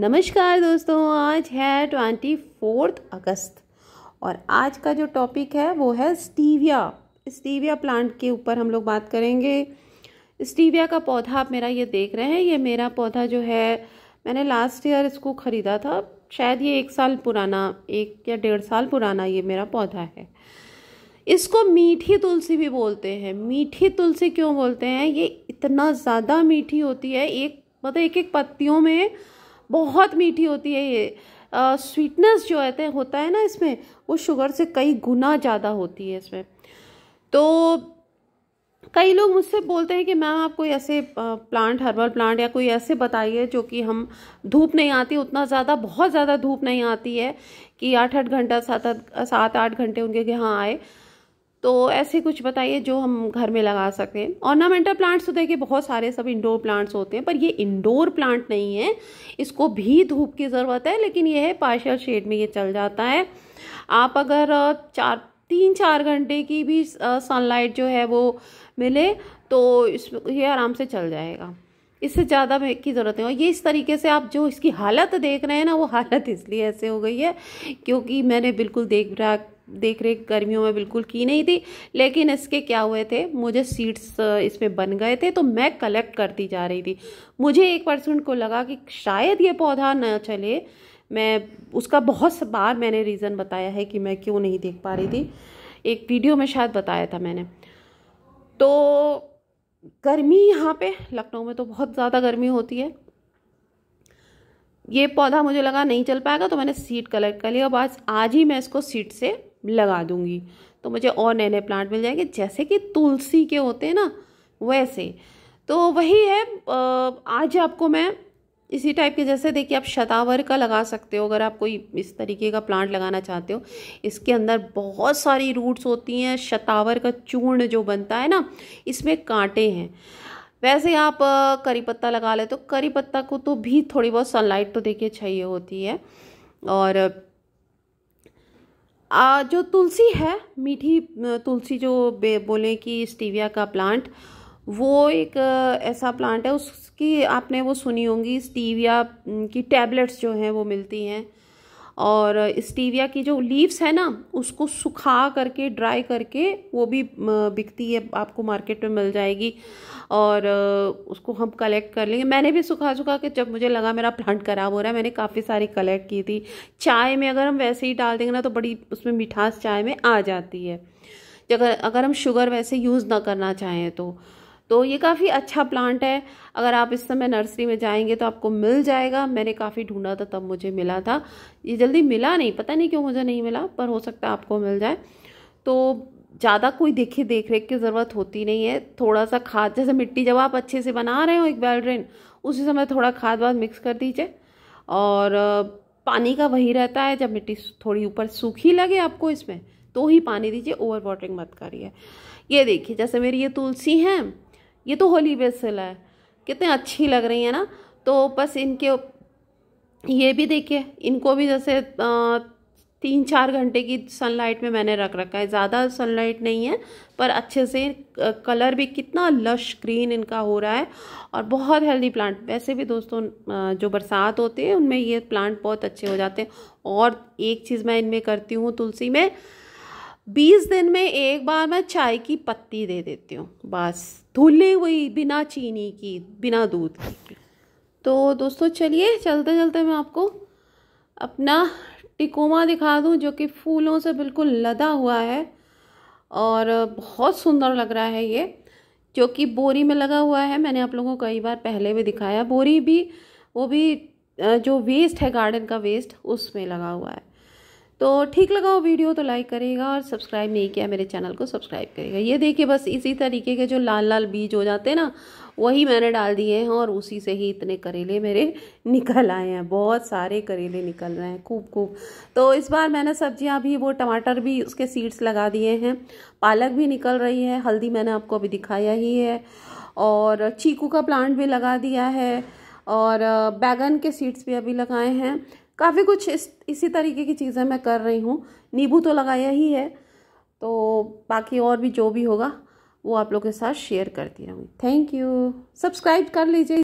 नमस्कार दोस्तों आज है ट्वेंटी फोर्थ अगस्त और आज का जो टॉपिक है वो है स्टीविया स्टीविया प्लांट के ऊपर हम लोग बात करेंगे स्टीविया का पौधा आप मेरा ये देख रहे हैं ये मेरा पौधा जो है मैंने लास्ट ईयर इसको ख़रीदा था शायद ये एक साल पुराना एक या डेढ़ साल पुराना ये मेरा पौधा है इसको मीठी तुलसी भी बोलते हैं मीठी तुलसी क्यों बोलते हैं ये इतना ज़्यादा मीठी होती है एक मतलब एक एक पत्तियों में बहुत मीठी होती है ये स्वीटनेस जो है होता है ना इसमें वो शुगर से कई गुना ज़्यादा होती है इसमें तो कई लोग मुझसे बोलते हैं कि मैम आप कोई ऐसे प्लांट हर्बल प्लांट या कोई ऐसे बताइए जो कि हम धूप नहीं आती उतना ज़्यादा बहुत ज़्यादा धूप नहीं आती है कि आठ आठ घंटा सात आठ सात आठ घंटे उनके यहाँ आए तो ऐसे कुछ बताइए जो हम घर में लगा सकते हैं ऑर्नामेंटल प्लांट्स तो देखिए बहुत सारे सब इंडोर प्लांट्स होते हैं पर ये इंडोर प्लांट नहीं है इसको भी धूप की ज़रूरत है लेकिन ये है पार्शल शेड में ये चल जाता है आप अगर चार तीन चार घंटे की भी सनलाइट जो है वो मिले तो इस ये आराम से चल जाएगा इससे ज़्यादा की ज़रूरत है और ये इस तरीके से आप जो इसकी हालत देख रहे हैं ना वो हालत इसलिए ऐसे हो गई है क्योंकि मैंने बिल्कुल देख रहा देख रेख गर्मियों में बिल्कुल की नहीं थी लेकिन इसके क्या हुए थे मुझे सीड्स इसमें बन गए थे तो मैं कलेक्ट करती जा रही थी मुझे एक परसेंट को लगा कि शायद ये पौधा न चले मैं उसका बहुत बार मैंने रीज़न बताया है कि मैं क्यों नहीं देख पा रही थी एक वीडियो में शायद बताया था मैंने तो गर्मी यहाँ पे लखनऊ में तो बहुत ज़्यादा गर्मी होती है ये पौधा मुझे लगा नहीं चल पाएगा तो मैंने सीड कलेक्ट कर लिया और बस आज ही मैं इसको सीड से लगा दूँगी तो मुझे और नए नए प्लांट मिल जाएंगे जैसे कि तुलसी के होते हैं ना वैसे तो वही है आज आपको मैं इसी टाइप के जैसे देखिए आप शतावर का लगा सकते हो अगर आप कोई इस तरीके का प्लांट लगाना चाहते हो इसके अंदर बहुत सारी रूट्स होती हैं शतावर का चूर्ण जो बनता है ना इसमें कांटे हैं वैसे आप करी पत्ता लगा ले तो करी पत्ता को तो भी थोड़ी बहुत सनलाइट तो देखिए चाहिए होती है और आ, जो तुलसी है मीठी तुलसी जो बोलें कि स्टीविया का प्लांट वो एक ऐसा प्लांट है उसकी आपने वो सुनी होंगी स्टीविया की टैबलेट्स जो हैं वो मिलती हैं और स्टीविया की जो लीव्स है ना उसको सुखा करके ड्राई करके वो भी बिकती है आपको मार्केट में मिल जाएगी और उसको हम कलेक्ट कर लेंगे मैंने भी सुखा सुखा के जब मुझे लगा मेरा प्लांट ख़राब हो रहा है मैंने काफ़ी सारी कलेक्ट की थी चाय में अगर हम वैसे ही डाल देंगे ना तो बड़ी उसमें मिठास चाय में आ जाती है अगर अगर हम शुगर वैसे यूज़ ना करना चाहें तो तो ये काफ़ी अच्छा प्लांट है अगर आप इस समय नर्सरी में जाएंगे तो आपको मिल जाएगा मैंने काफ़ी ढूंढा था तब मुझे मिला था ये जल्दी मिला नहीं पता नहीं क्यों मुझे नहीं मिला पर हो सकता आपको मिल जाए तो ज़्यादा कोई देखे देख रेख की ज़रूरत होती नहीं है थोड़ा सा खाद जैसे मिट्टी जब आप अच्छे से बना रहे हो एक बैलड्रेन उसी समय थोड़ा खाद वाद मिक्स कर दीजिए और पानी का वही रहता है जब मिट्टी थोड़ी ऊपर सूखी लगे आपको इसमें तो ही पानी दीजिए ओवर वाटरिंग मत करिए ये देखिए जैसे मेरी ये तुलसी हैं ये तो होली बेसिल है कितने अच्छी लग रही है ना तो बस इनके ये भी देखिए इनको भी जैसे तीन चार घंटे की सनलाइट में मैंने रख रखा है ज़्यादा सनलाइट नहीं है पर अच्छे से कलर भी कितना लश ग्रीन इनका हो रहा है और बहुत हेल्दी प्लांट वैसे भी दोस्तों जो बरसात होती है उनमें ये प्लांट बहुत अच्छे हो जाते हैं और एक चीज़ मैं इनमें करती हूँ तुलसी में बीस दिन में एक बार मैं चाय की पत्ती दे देती हूँ बस धुले हुई बिना चीनी की बिना दूध की तो दोस्तों चलिए चलते चलते मैं आपको अपना टिकोमा दिखा दूँ जो कि फूलों से बिल्कुल लदा हुआ है और बहुत सुंदर लग रहा है ये जो कि बोरी में लगा हुआ है मैंने आप लोगों को कई बार पहले भी दिखाया बोरी भी वो भी जो वेस्ट है गार्डन का वेस्ट उसमें लगा हुआ है तो ठीक लगा हो वीडियो तो लाइक करेगा और सब्सक्राइब नहीं किया मेरे चैनल को सब्सक्राइब करेगा ये देखिए बस इसी तरीके के जो लाल लाल बीज हो जाते हैं ना वही मैंने डाल दिए हैं और उसी से ही इतने करेले मेरे निकल आए हैं बहुत सारे करेले निकल रहे हैं खूब खूब तो इस बार मैंने सब्जियां भी वो टमाटर भी उसके सीड्स लगा दिए हैं पालक भी निकल रही है हल्दी मैंने आपको अभी दिखाया ही है और चीकू का प्लांट भी लगा दिया है और बैगन के सीड्स भी अभी लगाए हैं काफ़ी कुछ इस इसी तरीके की चीज़ें मैं कर रही हूँ नींबू तो लगाया ही है तो बाकी और भी जो भी होगा वो आप लोग के साथ शेयर करती रहूँगी थैंक यू सब्सक्राइब कर लीजिए